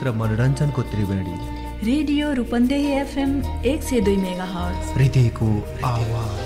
सङ्गीत मनोरञ्जनको Triveni radio Rupandehi FM एक सय दुई मेगा हर्स हृदयको आवाज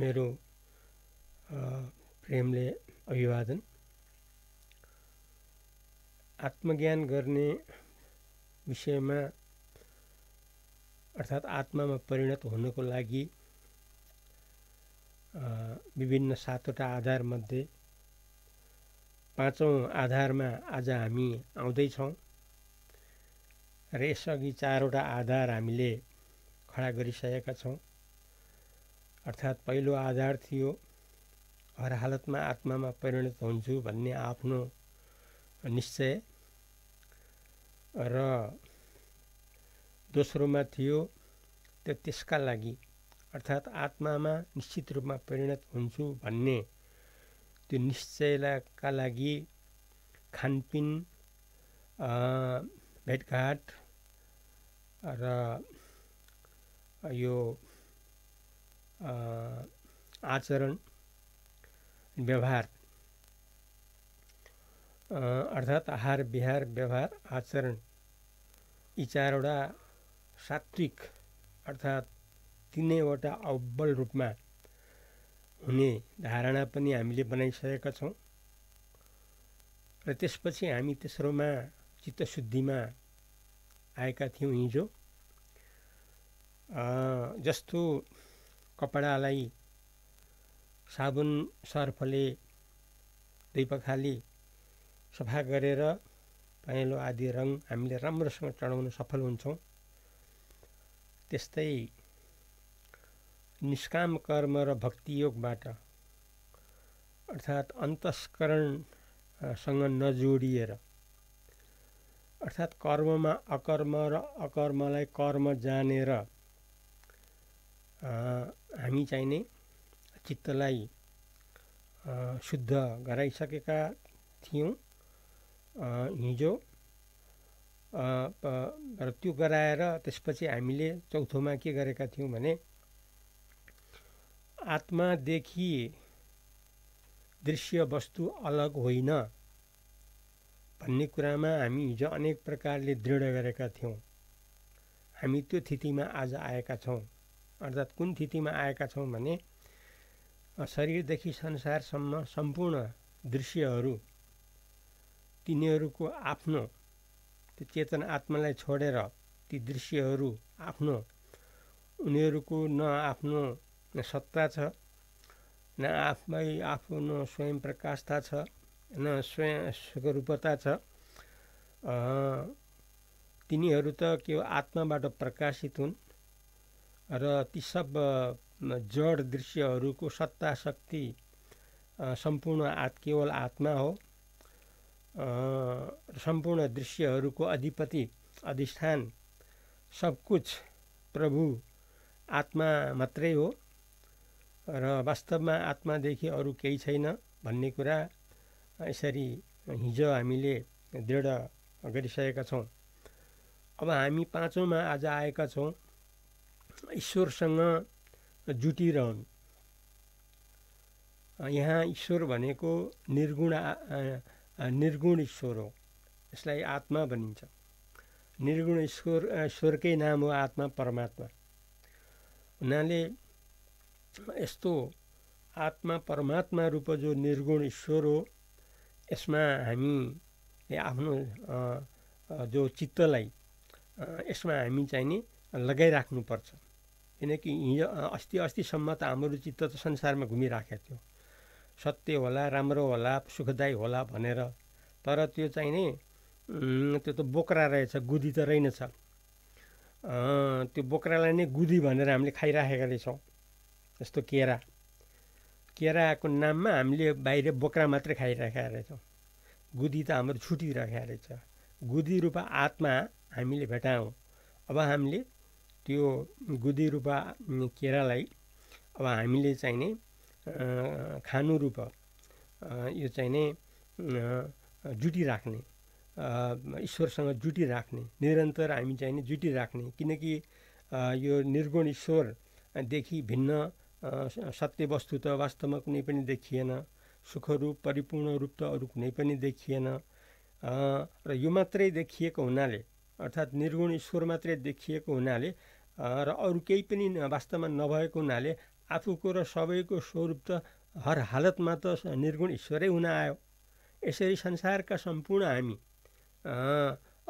मेरो प्रेमले अभिवादन आत्मज्ञान गर्ने विषयमा अर्थात् आत्मामा परिणत हुनको लागि विभिन्न सातवटा आधारमध्ये पाँचौँ आधारमा आज हामी आउँदैछौँ र यसअघि चारवटा आधार हामीले खडा गरिसकेका छौँ अर्थात् पहिलो आधार थियो हर हालतमा आत्मामा परिणत हुन्छु भन्ने आफ्नो निश्चय र दोस्रोमा थियो त्यो त्यसका लागि अर्थात् आत्मामा निश्चित रूपमा परिणत हुन्छु भन्ने त्यो निश्चयका लागि खानपिन भेटघाट र यो आचरण व्यवहार अर्थात् आहार विहार व्यवहार आचरण यी चारवटा सात्विक अर्थात् तिनैवटा अब्बल रूपमा हुने धारणा पनि हामीले बनाइसकेका छौँ र त्यसपछि हामी तेस्रोमा चित्तशुद्धिमा आएका थियौँ हिजो जस्तो कपडालाई साबुन सर्फले दुई पखाली सफा गरेर पहेँलो आदि रङ हामीले राम्रोसँग चढाउन सफल हुन्छौँ त्यस्तै निष्काम कर्म र भक्तियोगबाट अर्थात् अन्तस्करणसँग नजोडिएर अर्थात् कर्ममा अकर्म र अकर्मलाई कर्म जानेर हामी चाहिने चित्तलाई शुद्ध गराइसकेका थियौँ हिजो र त्यो गराएर त्यसपछि हामीले चौथोमा के गरेका थियौँ भने आत्मादेखि दृश्य वस्तु अलग होइन भन्ने कुरामा हामी हिजो अनेक प्रकारले दृढ गरेका थियौँ हामी त्यो स्थितिमा आज आएका छौँ अर्थात् कुन तिथिमा आएका छौँ भने शरीरदेखि संसारसम्म सम्पूर्ण दृश्यहरू तिनीहरूको आफ्नो त्यो चेतन आत्मालाई छोडेर ती दृश्यहरू आफ्नो उनीहरूको न आफ्नो सत्ता छ न आफै आफ्नो स्वयं प्रकाशता छ न स्वयं स्वरूपता छ तिनीहरू त के आत्माबाट प्रकाशित हुन् र ती सब जड दृश्यहरूको सत्ता शक्ति सम्पूर्ण आत् केवल आत्मा हो सम्पूर्ण दृश्यहरूको अधिपति अधिष्ठान सब कुछ प्रभु आत्मा मात्रै हो र वास्तवमा आत्मादेखि अरू केही छैन भन्ने कुरा यसरी हिजो हामीले दृढ गरिसकेका छौँ अब हामी पाँचौँमा आज आएका छौँ ईश्वरसँग जुटिरहनु यहाँ ईश्वर भनेको निर्गुण निर्गुण ईश्वर हो यसलाई आत्मा भनिन्छ निर्गुण ईश्वर ईश्वरकै नाम हो आत्मा परमात्मा हुनाले यस्तो आत्मा परमात्मा रूप जो निर्गुण ईश्वर हो यसमा हामी आफ्नो जो चित्तलाई यसमा हामी चाहिँ नि लगाइराख्नुपर्छ किनकि हिजो अस्ति अस्तिसम्म त हाम्रो चित्त त संसारमा घुमिराखेको थियो सत्य होला राम्रो होला सुखदायी होला भनेर तर त्यो चाहिँ नि त्यो त बोक्रा रहेछ गुदी त रहेनछ त्यो बोक्रालाई नै गुदी भनेर हामीले खाइराखेका रहेछौँ जस्तो केरा केराको नाममा हामीले बाहिर बोक्रा मात्रै खाइराखेका रहेछौँ गुदी त हाम्रो छुटिराखेको रहेछ गुदी रूप आत्मा हामीले भेटायौँ अब हामीले त्यो गुदी रूप केरालाई अब हामीले चाहिने खानु रूप यो चाहिने जुटी राख्ने ईश्वरसँग जुटी राख्ने निरन्तर हामी चाहिने जुटी राख्ने किनकि यो निर्गुण ईश्वरदेखि भिन्न सत्य वस्तु त वास्तवमा कुनै पनि देखिएन सुखरूप परिपूर्ण रूप त अरू कुनै पनि देखिएन र यो मात्रै देखिएको हुनाले अर्थात् निर्गुण ईश्वर मात्रै देखिएको हुनाले र अरू केही पनि वास्तवमा नभएको हुनाले आफूको र सबैको स्वरूप त हर हालतमा त निर्गुण ईश्वरै हुन आयो यसरी संसारका सम्पूर्ण हामी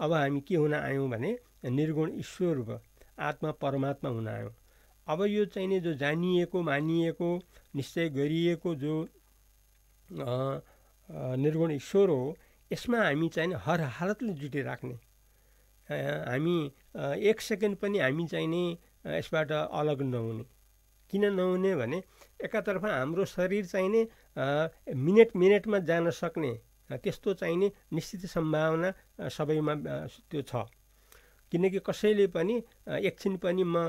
अब हामी के हुन आयौँ भने निर्गुण ईश्वर आत्मा परमात्मा हुन आयौँ अब यो चाहिँ नि जो जानिएको मानिएको निश्चय गरिएको जो निर्गुण ईश्वर हो यसमा हामी चाहिँ हर हालतले जुटिराख्ने हामी एक सेकेन्ड पनि हामी चाहिँ नि यसबाट अलग नहुने किन नहुने भने एकातर्फ हाम्रो शरीर चाहिँ नै मिनेट मिनेटमा जान सक्ने त्यस्तो चाहिँ नि निश्चित सम्भावना सबैमा त्यो छ किनकि कसैले पनि एकछिन पनि म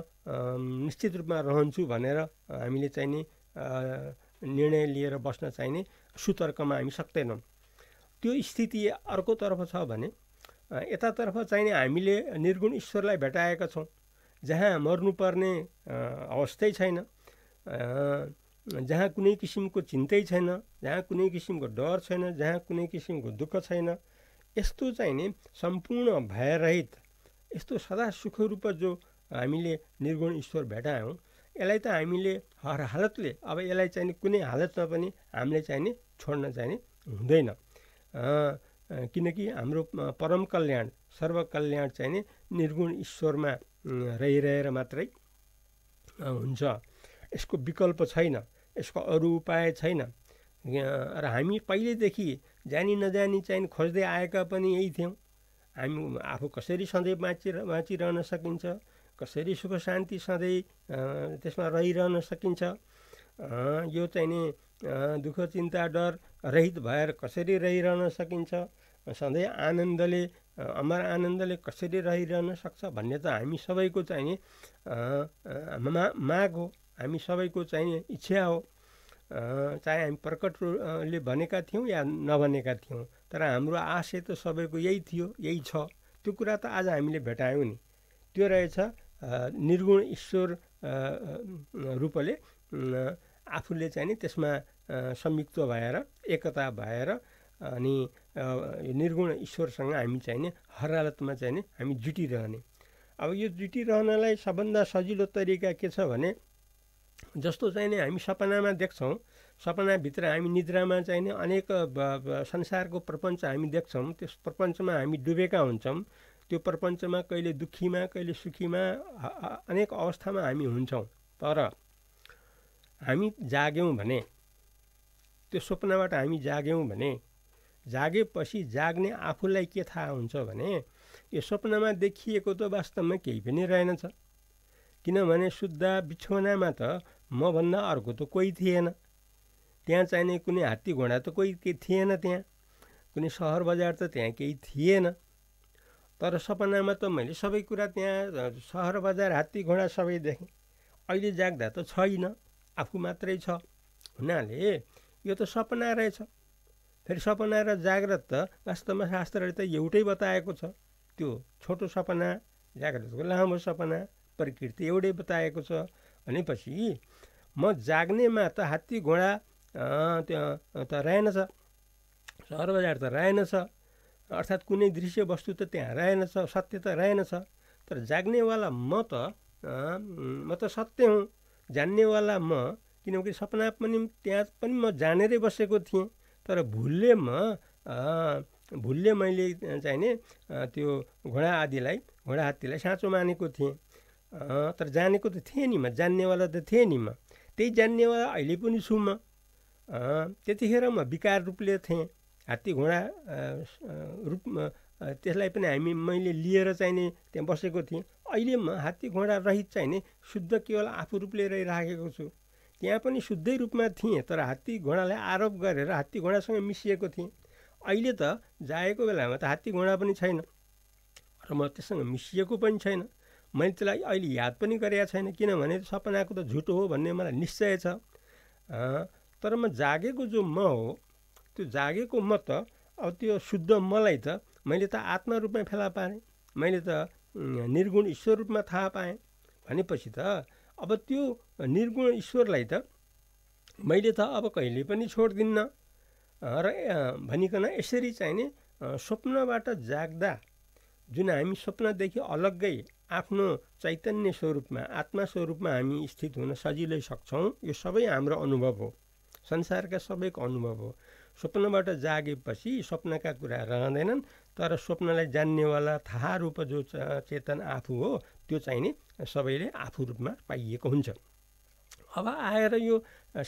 निश्चित रूपमा रहन्छु भनेर हामीले चाहिँ नि निर्णय लिएर बस्न चाहिने सुतर्कमा हामी सक्दैनौँ त्यो स्थिति अर्कोतर्फ छ भने यतातर्फ चाहिने हामीले निर्गुण ईश्वरलाई भेटाएका छौँ जहाँ मर्नुपर्ने अवस्थै छैन जहाँ कुनै किसिमको चिन्तै छैन जहाँ कुनै किसिमको डर छैन जहाँ कुनै किसिमको दुःख छैन यस्तो चाहिँ नि सम्पूर्ण भयरहित यस्तो सदा सुखरूप जो हामीले निर्गुण ईश्वर भेटायौँ यसलाई त हामीले हर हालतले अब यसलाई चाहिँ कुनै हालतमा पनि हामीले चाहिँ नि छोड्न चाहिने हुँदैन किनकि हाम्रो परम कल्याण सर्वकल्याण चाहिँ नि निर्गुण ईश्वरमा रहिरहेर मात्रै हुन्छ यसको विकल्प छैन यसको अरू उपाय छैन र हामी पहिल्यैदेखि जानी नजानी चाहिँ खोज्दै आएका पनि यही थियौँ हामी आफू कसरी सधैँ बाँचि बाँचिरहन सकिन्छ कसरी सुख शान्ति सधैँ त्यसमा रहिरहन सकिन्छ यो चाहिँ नि दुःख चिन्ता डर रहित भएर कसरी रहिरहन सकिन्छ सधैँ आनन्दले अमर आनन्दले कसरी रहिरहन सक्छ भन्ने त हामी सबैको चाहिने माग हो हामी सबैको चाहिने इच्छा हो चाहे हामी प्रकटले भनेका थियौँ या नभनेका थियौँ तर हाम्रो आशय त सबैको यही थियो यही छ त्यो कुरा त आज हामीले भेटायौँ नि त्यो रहेछ निर्गुण ईश्वर रूपले आफूले चाहिँ नि त्यसमा संयुक्त भएर एकता भएर अनि निर्गुण ईश्वरसँग हामी चाहिँ नि हर हालतमा चाहिँ नि हामी जुटिरहने अब यो जुटिरहनलाई सबभन्दा सजिलो तरिका के छ भने जस्तो चाहिँ नि हामी सपनामा देख्छौँ सपनाभित्र हामी निद्रामा चाहिँ नि अनेक संसारको प्रपञ्च हामी देख्छौँ त्यस प्रपञ्चमा हामी डुबेका हुन्छौँ त्यो प्रपञ्चमा कहिले दुःखीमा कहिले सुखीमा अनेक अवस्थामा हामी हुन्छौँ तर हामी जाग्यौँ भने त्यो सपनाबाट हामी जाग्यौँ भने जागेपछि जाग्ने आफूलाई के थाहा हुन्छ भने यो सपनामा देखिएको त वास्तवमा केही पनि रहेनछ किनभने शुद्ध बिछौनामा त मभन्दा अर्को त कोही थिएन त्यहाँ चाहिने कुनै हात्ती घोडा त कोही केही थिएन त्यहाँ कुनै सहर बजार त त्यहाँ केही थिएन तर सपनामा त मैले सबै कुरा त्यहाँ सहर बजार हात्ती घोडा सबै देखेँ अहिले जाग्दा त छैन आफू मात्रै छ हुनाले यो त सपना रहेछ फेरि सपना र जाग्रत त वास्तवमा शास्त्रले त एउटै बताएको छ त्यो छोटो सपना जाग्रतको लामो सपना प्रकृति एउटै बताएको छ भनेपछि म जाग्नेमा त हात्ती घोडा त्यो त रहेनछ सहर बजार त रहेनछ अर्थात् कुनै दृश्य वस्तु त त्यहाँ रहेनछ सत्य त रहेनछ तर जाग्नेवाला म त म त सत्य हुँ जान्नेवाला म किनकि सपना पनि त्यहाँ पनि म जानेरै बसेको थिएँ तर भुलले म भुलले मैले चाहिने त्यो घोडा आदिलाई घोडा हात्तीलाई साँचो मानेको थिएँ तर जानेको त थिएँ नि म जान्नेवाला त थिएँ नि म त्यही जान्नेवाला अहिले पनि छु म त्यतिखेर म विकार रूपले थिएँ हात्ती घोडा रूप त्यसलाई पनि हामी मैले लिएर चाहिँ नि त्यहाँ बसेको थिएँ अहिले म हात्ती घोडा रहित चाहिँ नि शुद्ध केवल आफू रूपले रहिराखेको छु त्यहाँ पनि शुद्धै रूपमा थिएँ तर हात्ती घोडालाई आरोप गरेर हात्ती घोडासँग मिसिएको थिएँ अहिले त जाएको बेलामा त हात्ती घोडा पनि छैन र म त्यससँग मिसिएको पनि छैन मैले त्यसलाई अहिले याद पनि गरेको छैन किनभने सपनाको त झुटो हो भन्ने मलाई निश्चय छ तर म जागेको जो म हो त्यो जागेको म त अब त्यो शुद्ध मलाई त मैले त रूपमै फेला पारेँ मैले त निर्गुण ईश्वर रूपमा थाहा पाएँ भनेपछि त अब त्यो निर्गुण ईश्वरलाई त मैले त अब कहिले पनि छोड्दिनँ र भनिकन यसरी नि स्वप्नबाट जाग्दा जुन हामी स्वप्नदेखि अलग्गै आफ्नो चैतन्य स्वरूपमा आत्मा स्वरूपमा हामी स्थित हुन सजिलै सक्छौँ यो सबै हाम्रो अनुभव हो संसारका सबैको अनुभव हो स्वप्नबाट जागेपछि स्वप्नका कुरा रहँदैनन् तर स्वप्नलाई जान्नेवाला थाहा रूप जो चेतन आफू हो त्यो चाहिँ नि सबैले आफू रूपमा पाइएको हुन्छ अब आएर यो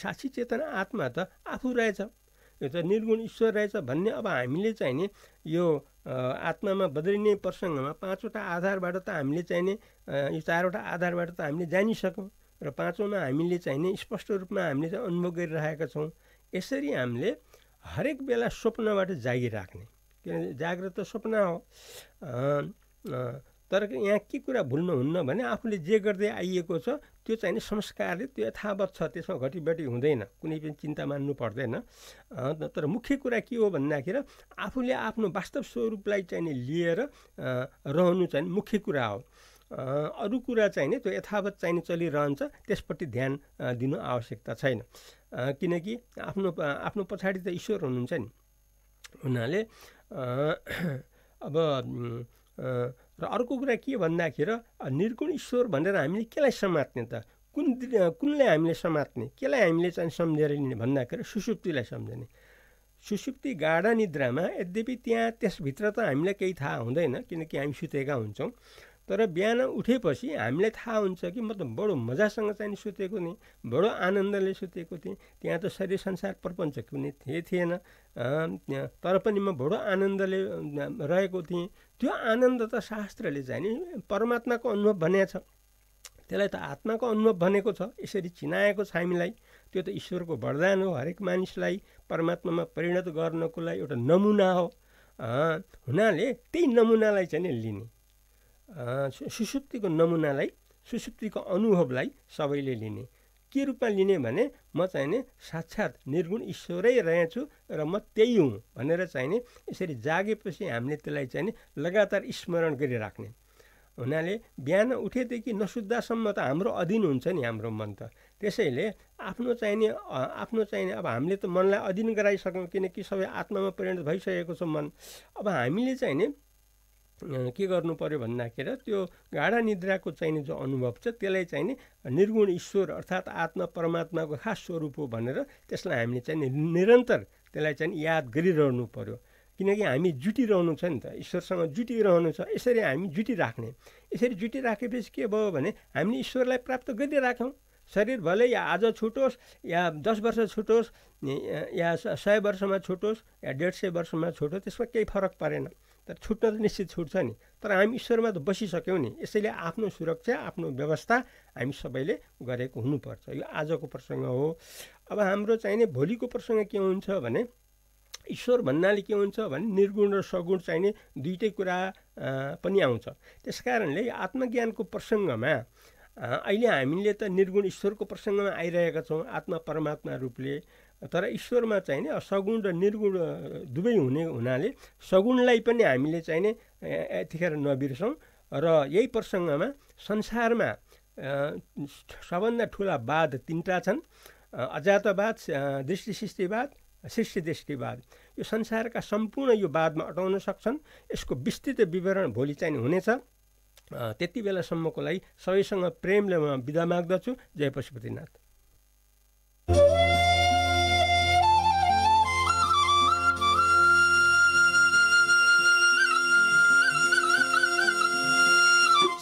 साक्षी चेतन आत्मा त आफू रहेछ यो त निर्गुण ईश्वर रहेछ भन्ने अब हामीले चाहिँ नि यो आत्मामा बदलिने प्रसङ्गमा पाँचवटा आधारबाट त हामीले चाहिने यो चारवटा आधारबाट त हामीले जानिसक्यौँ र पाँचौँमा हामीले चाहिने स्पष्ट रूपमा हामीले चाहिँ अनुभव गरिरहेका छौँ यसरी हामीले हरेक बेला स्वप्नबाट जागिराख्ने किनभने जाग्रत त स्वप्न हो तर यहाँ के कुरा भुल्नु हुन्न भने आफूले जे गर्दै आइएको छ त्यो चाहिँ नि संस्कारले त्यो यथावत छ त्यसमा घटिबटी हुँदैन कुनै पनि चिन्ता मान्नु पर्दैन तर मुख्य कुरा के हो भन्दाखेरि आफूले आफ्नो वास्तव स्वरूपलाई चाहिने लिएर रहनु चाहिँ मुख्य कुरा हो अरू कुरा चाहिँ नि त्यो यथावत चाहिने चलिरहन्छ त्यसपट्टि ध्यान दिनु आवश्यकता छैन किनकि आफ्नो आफ्नो पछाडि त ईश्वर हुनुहुन्छ नि हुनाले अब र अर्को कुरा के भन्दाखेरि निर्गुण ईश्वर भनेर हामीले केलाई समात्ने त कुन कुनलाई हामीले समात्ने केलाई हामीले चाहिँ सम्झेर लिने भन्दाखेरि सुसुप्तिलाई सम्झने सुसुप्ति गाढा निद्रामा यद्यपि त्यहाँ त्यसभित्र त हामीलाई केही थाहा हुँदैन किनकि हामी सुतेका हुन्छौँ तर बिहान उठेपछि हामीलाई थाहा हुन्छ कि म त बडो मजासँग चाहिँ सुतेको थिएँ बडो आनन्दले सुतेको थिएँ त्यहाँ त शरीर संसार प्रपञ्च कुनै थिए थिएन तर पनि म बडो आनन्दले रहेको थिएँ त्यो आनन्द त शास्त्रले चाहिँ नि परमात्माको अनुभव भनेको छ त्यसलाई त आत्माको अनुभव भनेको छ यसरी चिनाएको छ हामीलाई त्यो त ईश्वरको वरदान हो हरेक मानिसलाई परमात्मामा परिणत गर्नको लागि एउटा नमुना हो हुनाले त्यही नमुनालाई चाहिँ नि लिने सुसुप्तिको नमुनालाई सुसुप्तिको अनुभवलाई सबैले लिने के रूपमा लिने भने म चाहिने साक्षात् निर्गुण ईश्वरै रहेछु र म त्यही हुँ भनेर चाहिने यसरी जागेपछि हामीले त्यसलाई चाहिँ नि लगातार स्मरण गरिराख्ने हुनाले बिहान उठेदेखि नसुत्दासम्म त हाम्रो अधीन हुन्छ नि हाम्रो मन त त्यसैले आफ्नो चाहिने आफ्नो चाहिने अब हामीले त मनलाई अधीन गराइसक्यौँ किनकि सबै आत्मामा परिणत भइसकेको छ मन अब हामीले चाहिँ नि के गर्नु पऱ्यो भन्दाखेरि त्यो गाढा निद्राको चाहिने जो अनुभव छ त्यसलाई चाहिने निर्गुण ईश्वर अर्थात् आत्मा परमात्माको खास स्वरूप हो भनेर त्यसलाई हामीले चाहिँ निरन्तर त्यसलाई चाहिँ याद गरिरहनु पऱ्यो किनकि हामी जुटिरहनु छ नि त ईश्वरसँग जुटिरहनु छ यसरी हामी जुटिराख्ने यसरी जुटिराखेपछि के भयो भने हामीले ईश्वरलाई प्राप्त गरिराख्यौँ शरीर भले या आज छुटोस् या दस वर्ष छुटोस् या सय वर्षमा छुटोस् या डेढ सय वर्षमा छुटोस् त्यसमा केही फरक परेन तर छुट्न त निश्चित छुट्छ नि तर हामी ईश्वरमा त बसिसक्यौँ नि यसैले आफ्नो सुरक्षा आफ्नो व्यवस्था हामी सबैले गरेको हुनुपर्छ यो आजको प्रसङ्ग हो अब हाम्रो चाहिने भोलिको प्रसङ्ग के हुन्छ भने ईश्वर भन्नाले के हुन्छ भने निर्गुण र सगुण चाहिने दुइटै कुरा पनि आउँछ त्यस कारणले आत्मज्ञानको प्रसङ्गमा अहिले हामीले त निर्गुण ईश्वरको प्रसङ्गमा आइरहेका छौँ आत्मा परमात्मा रूपले तर ईश्वरमा चाहिने सगुण र निर्गुण दुवै हुने हुनाले सगुणलाई पनि हामीले चाहिने यतिखेर नबिर्सौँ र यही प्रसङ्गमा संसारमा सबभन्दा ठुला वाद तिनवटा छन् अजातवाद दृष्टिसृष्टिवाद दृष्टिवाद यो संसारका सम्पूर्ण यो वादमा अटाउन सक्छन् यसको विस्तृत विवरण भोलि चाहिँ हुनेछ त्यति बेलासम्मको लागि सबैसँग प्रेमले म बिदा माग्दछु जय पशुपतिनाथ